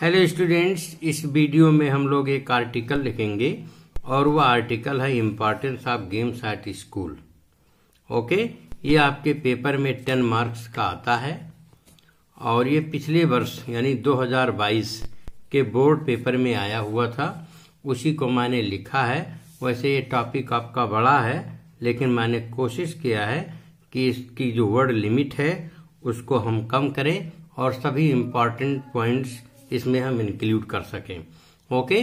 Hello students इस video में हम लोग एक आर्टिकल लिखेंगे और वह आर्टिकल है importance of games at school okay ये आपके पेपर में टेन मार्क्स का आता है और ये पिछले वर्ष यानी 2022 के बोर्ड पेपर में आया हुआ था उसी को मैंने लिखा है वैसे ये टॉपिक आपका बड़ा है लेकिन मैंने कोशिश किया है कि इसकी जो वर्ड लिमिट है उसको हम कम करें और सभी इम्पॉर्टेंट पॉइंट्स इसमें हम इंक्लूड कर सकें ओके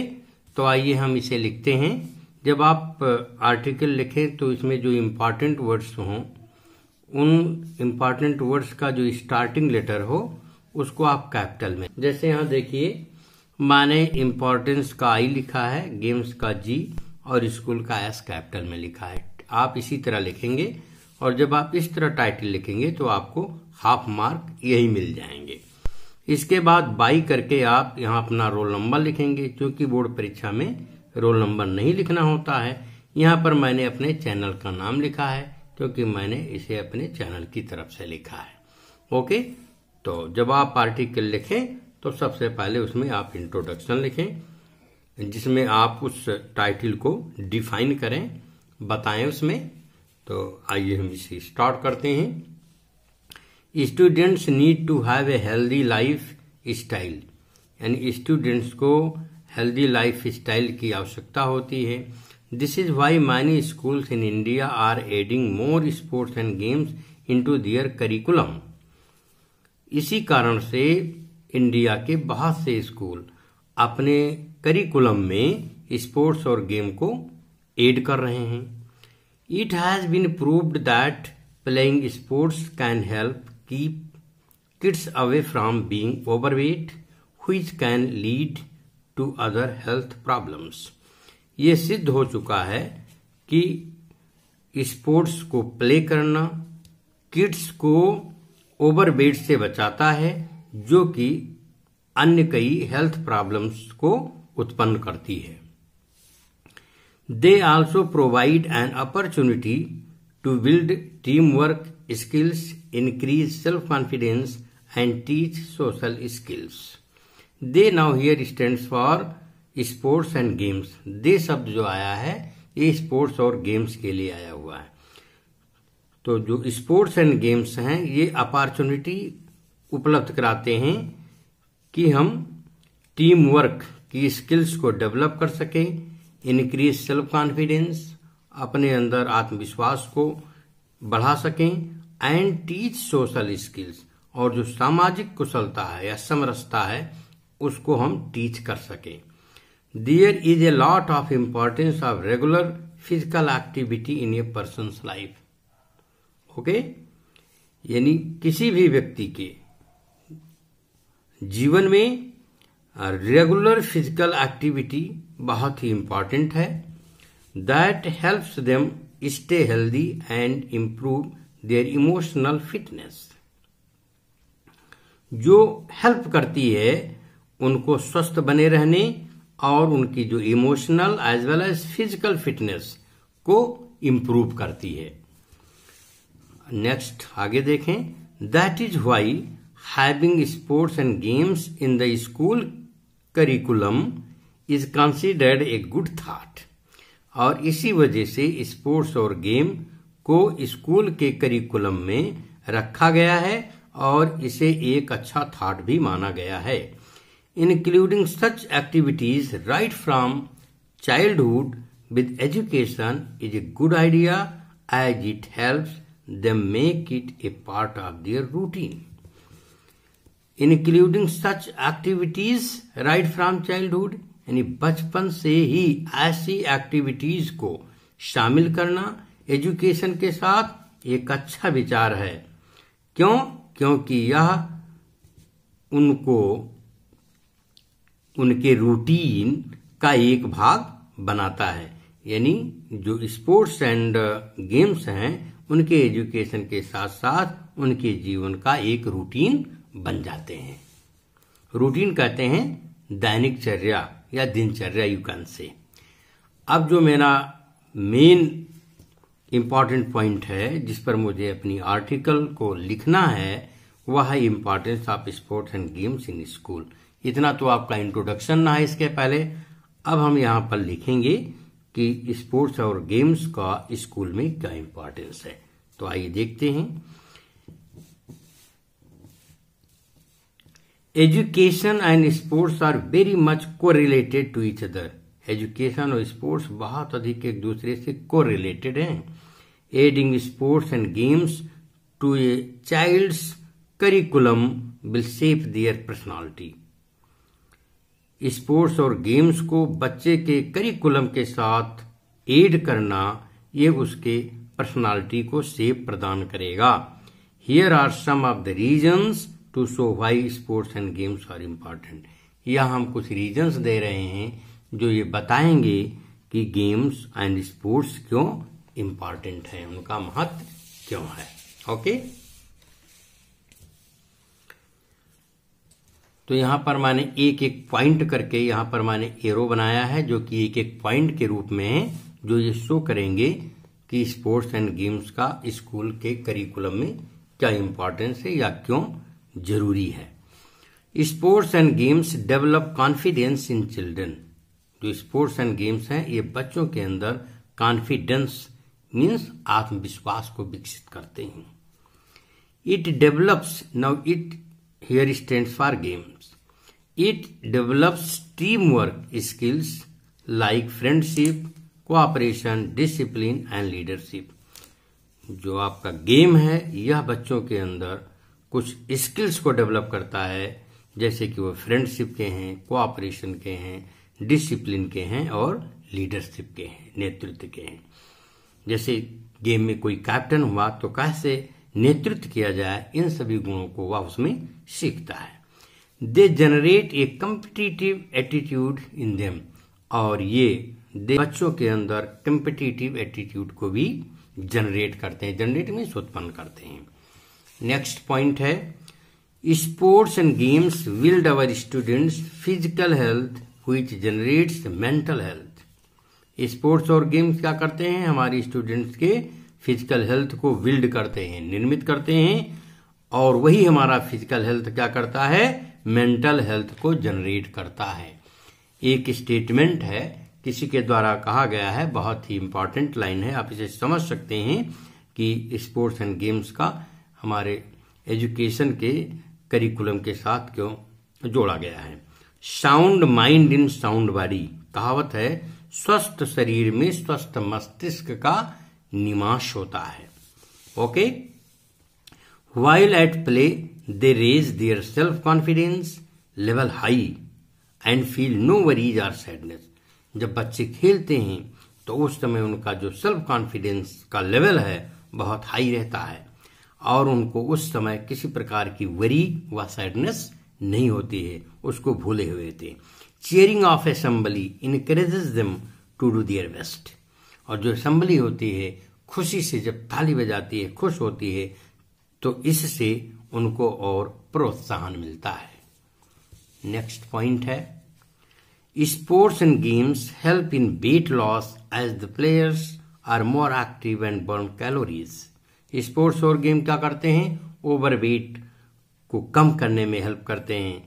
तो आइए हम इसे लिखते हैं जब आप आर्टिकल लिखें तो इसमें जो इम्पॉर्टेंट वर्ड्स हों उन इम्पॉर्टेंट वर्ड्स का जो स्टार्टिंग लेटर हो उसको आप कैपिटल में जैसे यहाँ देखिए मैंने इम्पोर्टेंस का आई लिखा है गेम्स का जी और स्कूल का एस कैपिटल में लिखा है आप इसी तरह लिखेंगे और जब आप इस तरह टाइटल लिखेंगे तो आपको हाफ मार्क यही मिल जाएंगे इसके बाद बाई करके आप यहाँ अपना रोल नंबर लिखेंगे क्योंकि बोर्ड परीक्षा में रोल नंबर नहीं लिखना होता है यहाँ पर मैंने अपने चैनल का नाम लिखा है क्योंकि मैंने इसे अपने चैनल की तरफ से लिखा है ओके तो जब आप आर्टिकल लिखें तो सबसे पहले उसमें आप इंट्रोडक्शन लिखें जिसमें आप उस टाइटल को डिफाइन करें बताएं उसमें तो आइए हम इसे स्टार्ट करते हैं students need to have a healthy life style यानी स्टूडेंट्स को हेल्दी लाइफ स्टाइल की आवश्यकता होती है this is why many schools in India are adding more sports and games into their curriculum इसी कारण से इंडिया के बहुत से स्कूल अपने करिकुलम में स्पोर्ट्स और गेम को एड कर रहे हैं it has been proved that playing sports can help keep kids away from being overweight which can lead to other health problems ये सिद्ध हो चुका है कि स्पोर्ट्स को प्ले करना किड्स को ओवरवेट से बचाता है जो कि अन्य कई हेल्थ प्रॉब्लम्स को उत्पन्न करती है they also provide an opportunity to build team work skills increase self-confidence and teach social skills. They now here stands for sports and games दे शब्द जो आया है ये स्पोर्ट्स और गेम्स के लिए आया हुआ है तो जो स्पोर्ट्स एंड गेम्स हैं ये अपॉर्चुनिटी उपलब्ध कराते हैं कि हम टीम वर्क की स्किल्स को डेवलप कर सकें इनक्रीज सेल्फ कॉन्फिडेंस अपने अंदर आत्मविश्वास को बढ़ा सकें एंड टीच सोशल स्किल्स और जो सामाजिक कुशलता है या समरसता है उसको हम टीच कर सकें there is a lot of importance of regular physical activity in a person life okay यानी किसी भी व्यक्ति के जीवन में रेगुलर फिजिकल एक्टिविटी बहुत ही इम्पॉर्टेंट है that helps them stay healthy and improve their emotional fitness जो हेल्प करती है उनको स्वस्थ बने रहने और उनकी जो emotional as well as physical fitness को इम्प्रूव करती है नेक्स्ट आगे देखें that is why having sports and games in the school curriculum is considered a good thought और इसी वजह से स्पोर्ट्स और गेम को स्कूल के करिकुलम में रखा गया है और इसे एक अच्छा थाट भी माना गया है including such activities right from childhood with education is a good idea as it help them make it a part of their routine including such activities right from childhood यानी बचपन से ही ऐसी एक्टिविटीज को शामिल करना एजुकेशन के साथ एक अच्छा विचार है क्यों क्योंकि यह उनको उनके रूटीन का एक भाग बनाता है यानी जो स्पोर्ट्स एंड गेम्स हैं उनके एजुकेशन के साथ साथ उनके जीवन का एक रूटीन बन जाते हैं रूटीन कहते हैं दैनिक चर्या या दिनचर्या यू कैन से अब जो मेरा मेन इम्पॉर्टेंट पॉइंट है जिस पर मुझे अपनी आर्टिकल को लिखना है वह है importance of sports and games in school इतना तो आपका इंट्रोडक्शन ना है इसके पहले अब हम यहाँ पर लिखेंगे कि स्पोर्ट्स और गेम्स का स्कूल में क्या इम्पोर्टेंस है तो आइए देखते हैं education and sports are very much को related to each other education और स्पोर्ट्स बहुत अधिक एक दूसरे से को रिलेटेड है adding sports and games to a child's curriculum will safe their personality sports और गेम्स को बच्चे के करिकुलम के साथ एड करना ये उसके पर्सनालिटी को सेफ प्रदान करेगा here are some of the reasons to show why sports and games are important यह हम कुछ रीजन्स दे रहे हैं जो ये बताएंगे कि गेम्स एंड स्पोर्ट्स क्यों इम्पॉर्टेंट है उनका महत्व क्यों है ओके तो यहां पर मैंने एक एक पॉइंट करके यहां पर मैंने एरो बनाया है जो कि एक एक पॉइंट के रूप में है जो ये शो करेंगे कि स्पोर्ट्स एंड गेम्स का स्कूल के करिकुलम में क्या इंपॉर्टेंस है या क्यों जरूरी है sports and games develop confidence in children जो स्पोर्ट्स एंड गेम्स हैं ये बच्चों के अंदर कॉन्फिडेंस मीन्स आत्मविश्वास को विकसित करते हैं it develops now it here stand for games it develops team work skills like friendship cooperation discipline and leadership जो आपका गेम है यह बच्चों के अंदर कुछ स्किल्स को डेवलप करता है जैसे कि वो फ्रेंडशिप के हैं कोऑपरेशन के हैं डिसिप्लिन के हैं और लीडरशिप के हैं नेतृत्व के हैं जैसे गेम में कोई कैप्टन हुआ तो कैसे नेतृत्व किया जाए इन सभी गुणों को वह उसमें सीखता है they generate a competitive attitude in them और ये दे बच्चों के अंदर कम्पिटिटिव एटीट्यूड को भी जनरेट करते हैं जनरेट मीन्स उत्पन्न करते हैं नेक्स्ट पॉइंट है sports and games build our students physical health which generates mental health sports और गेम्स क्या करते हैं हमारी स्टूडेंट्स के फिजिकल हेल्थ को बिल्ड करते हैं निर्मित करते हैं और वही हमारा फिजिकल हेल्थ क्या करता है मेंटल हेल्थ को जनरेट करता है एक स्टेटमेंट है किसी के द्वारा कहा गया है बहुत ही इम्पॉर्टेंट लाइन है आप इसे समझ सकते हैं कि स्पोर्ट्स एंड गेम्स का हमारे एजुकेशन के करिकुलम के साथ क्यों जोड़ा गया है sound mind in sound body कहावत है स्वस्थ शरीर में स्वस्थ मस्तिष्क का निमाश होता है okay while at play they raise their self confidence level high and feel no worries or sadness जब बच्चे खेलते हैं तो उस समय उनका जो सेल्फ कॉन्फिडेंस का लेवल है बहुत हाई रहता है और उनको उस समय किसी प्रकार की वरी व सैडनेस नहीं होती है उसको भूले हुए थे cheering of assembly increases them to do their best और जो असम्बली होती है खुशी से जब थाली बजाती है खुश होती है तो इससे उनको और प्रोत्साहन मिलता है नेक्स्ट पॉइंट है sports and games help in weight loss as the players are more active and burn calories sports और गेम क्या करते हैं ओवर वेट को कम करने में हेल्प करते हैं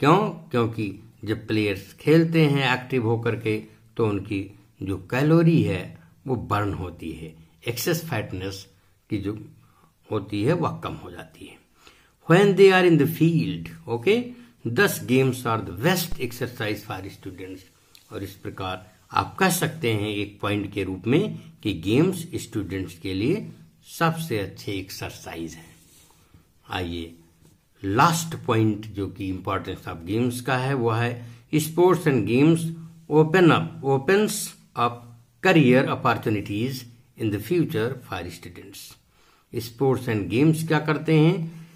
क्यों क्योंकि जब प्लेयर्स खेलते हैं एक्टिव होकर के तो उनकी जो कैलोरी है वो बर्न होती है एक्सेस फैटनेस की जो होती है वह कम हो जाती है when they are in the field okay these games are the best exercise for students और इस प्रकार आप कह सकते हैं एक पॉइंट के रूप में कि गेम्स स्टूडेंट्स के लिए सबसे अच्छे एक्सरसाइज हैं आइए लास्ट पॉइंट जो कि इम्पोर्टेंस ऑफ गेम्स का है वो है sports and games open up opens up career opportunities in the future for students sports and games क्या करते हैं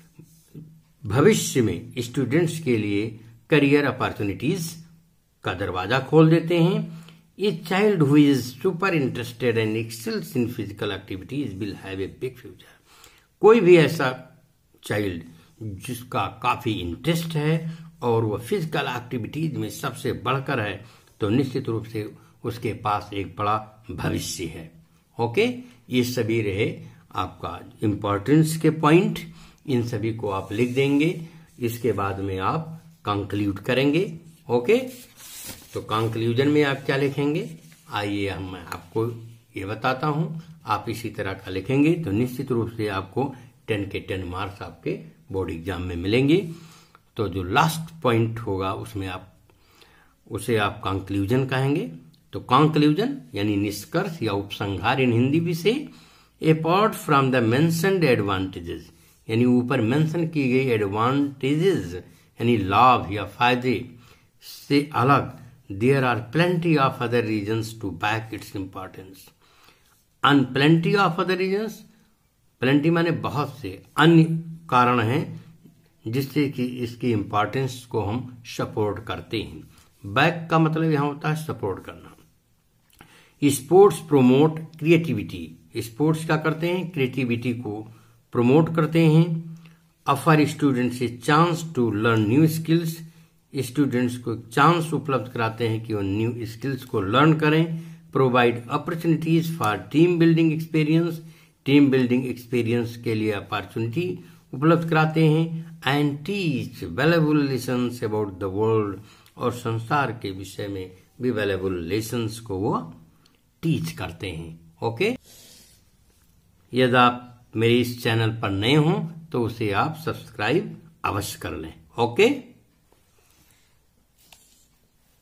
भविष्य में स्टूडेंट्स के लिए करियर अपॉर्चुनिटीज का दरवाजा खोल देते हैं a child who is super interested and excels in physical activities will have a big future कोई भी ऐसा चाइल्ड जिसका काफ़ी इंटरेस्ट है और वह फिजिकल एक्टिविटीज में सबसे बढ़कर है तो निश्चित रूप से उसके पास एक बड़ा भविष्य है ओके ये सभी रहे आपका इम्पोर्टेंस के पॉइंट इन सभी को आप लिख देंगे इसके बाद में आप कंक्लूड करेंगे ओके तो कंक्लूजन में आप क्या लिखेंगे आइए हम आपको ये बताता हूं आप इसी तरह का लिखेंगे तो निश्चित रूप से आपको टेन के टेन मार्क्स आपके बोर्ड एग्जाम में मिलेंगे तो जो लास्ट पॉइंट होगा उसमें आप उसे आप कंक्लूजन कहेंगे तो कंक्लूजन यानी निष्कर्ष या उपसंहार इन हिंदी भी से apart from the mentioned advantages यानी ऊपर मेंशन की गई एडवांटेजेस यानी लाभ या फायदे से अलग there are plenty of other reason to back its importance an plenty of other reasons plenty माने बहुत से अन्य कारण हैं जिससे कि इसकी इम्पोर्टेंस को हम सपोर्ट करते हैं बैक का मतलब यहां होता है सपोर्ट करना स्पोर्ट्स प्रोमोट क्रिएटिविटी स्पोर्ट्स क्या करते हैं क्रिएटिविटी को प्रमोट करते हैं offer students a chance to learn new skills students को चांस उपलब्ध कराते हैं कि वो न्यू स्किल्स को लर्न करें provide opportunities for team building experience team building experience के लिए अपॉर्चुनिटी उपलब्ध कराते हैं and teach valuable lesson about the world और संसार के विषय में भी वेलेबल लेसन्स को वो टीच करते हैं ओके यदि आप मेरे इस चैनल पर नए हों तो उसे आप सब्सक्राइब अवश्य कर लें ओके